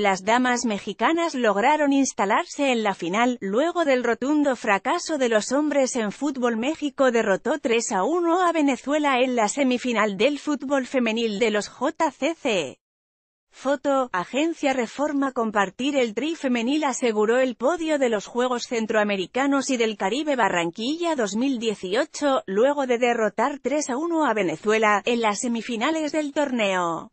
Las damas mexicanas lograron instalarse en la final, luego del rotundo fracaso de los hombres en fútbol México derrotó 3 a 1 a Venezuela en la semifinal del fútbol femenil de los JCC. Foto, Agencia Reforma Compartir el tri femenil aseguró el podio de los Juegos Centroamericanos y del Caribe Barranquilla 2018, luego de derrotar 3 a 1 a Venezuela, en las semifinales del torneo.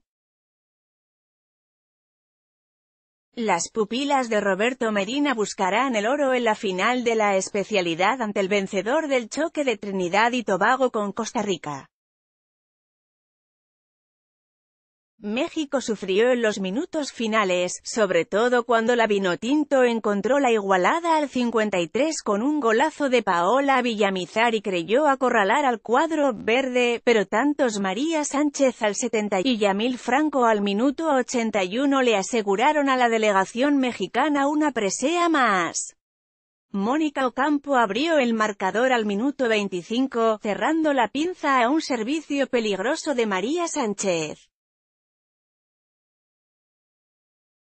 Las pupilas de Roberto Medina buscarán el oro en la final de la especialidad ante el vencedor del choque de Trinidad y Tobago con Costa Rica. México sufrió en los minutos finales, sobre todo cuando la Vinotinto encontró la igualada al 53 con un golazo de Paola Villamizar y creyó acorralar al cuadro verde, pero tantos María Sánchez al 70 y Yamil Franco al minuto 81 le aseguraron a la delegación mexicana una presea más. Mónica Ocampo abrió el marcador al minuto 25, cerrando la pinza a un servicio peligroso de María Sánchez.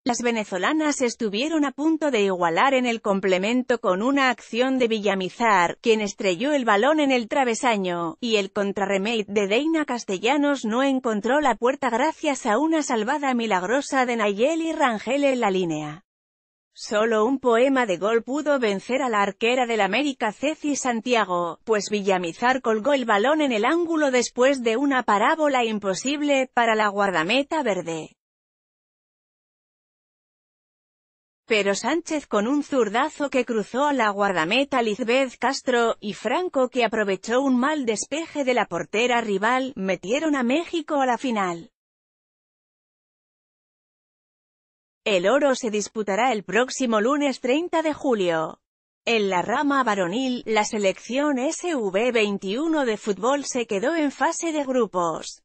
Las venezolanas estuvieron a punto de igualar en el complemento con una acción de Villamizar, quien estrelló el balón en el travesaño, y el contrarremate de Deina Castellanos no encontró la puerta gracias a una salvada milagrosa de Nayeli Rangel en la línea. Solo un poema de gol pudo vencer a la arquera del América Ceci Santiago, pues Villamizar colgó el balón en el ángulo después de una parábola imposible para la guardameta verde. pero Sánchez con un zurdazo que cruzó a la guardameta Lizbeth Castro, y Franco que aprovechó un mal despeje de la portera rival, metieron a México a la final. El oro se disputará el próximo lunes 30 de julio. En la rama varonil, la selección SV21 de fútbol se quedó en fase de grupos.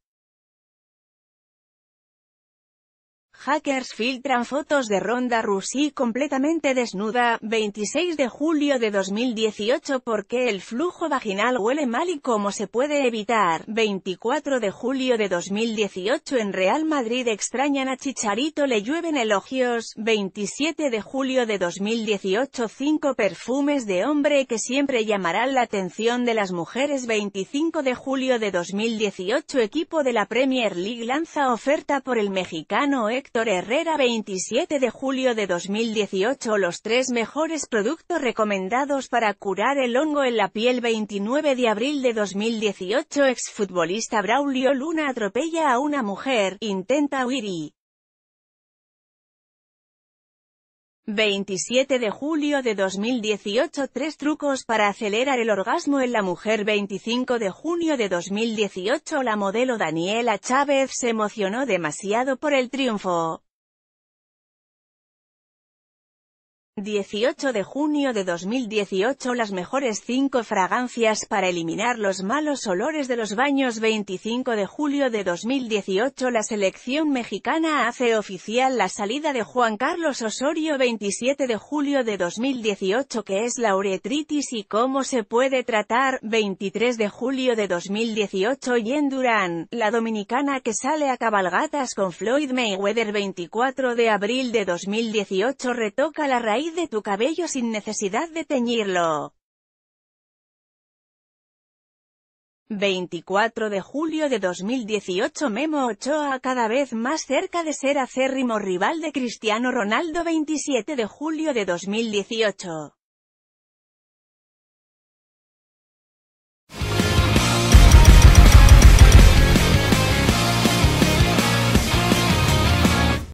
Hackers filtran fotos de Ronda Rousey completamente desnuda, 26 de julio de 2018 porque el flujo vaginal huele mal y cómo se puede evitar, 24 de julio de 2018 en Real Madrid extrañan a Chicharito le llueven elogios, 27 de julio de 2018 5 perfumes de hombre que siempre llamarán la atención de las mujeres 25 de julio de 2018 equipo de la Premier League lanza oferta por el mexicano Héctor Herrera 27 de julio de 2018 Los tres mejores productos recomendados para curar el hongo en la piel 29 de abril de 2018 Exfutbolista Braulio Luna atropella a una mujer, intenta huir y 27 de julio de 2018 Tres trucos para acelerar el orgasmo en la mujer 25 de junio de 2018 La modelo Daniela Chávez se emocionó demasiado por el triunfo 18 de junio de 2018 Las mejores cinco fragancias para eliminar los malos olores de los baños 25 de julio de 2018 La selección mexicana hace oficial la salida de Juan Carlos Osorio 27 de julio de 2018 que es la uretritis y cómo se puede tratar 23 de julio de 2018 en Durán, la dominicana que sale a cabalgatas con Floyd Mayweather 24 de abril de 2018 retoca la raíz de tu cabello sin necesidad de teñirlo. 24 de julio de 2018 Memo Ochoa cada vez más cerca de ser acérrimo rival de Cristiano Ronaldo 27 de julio de 2018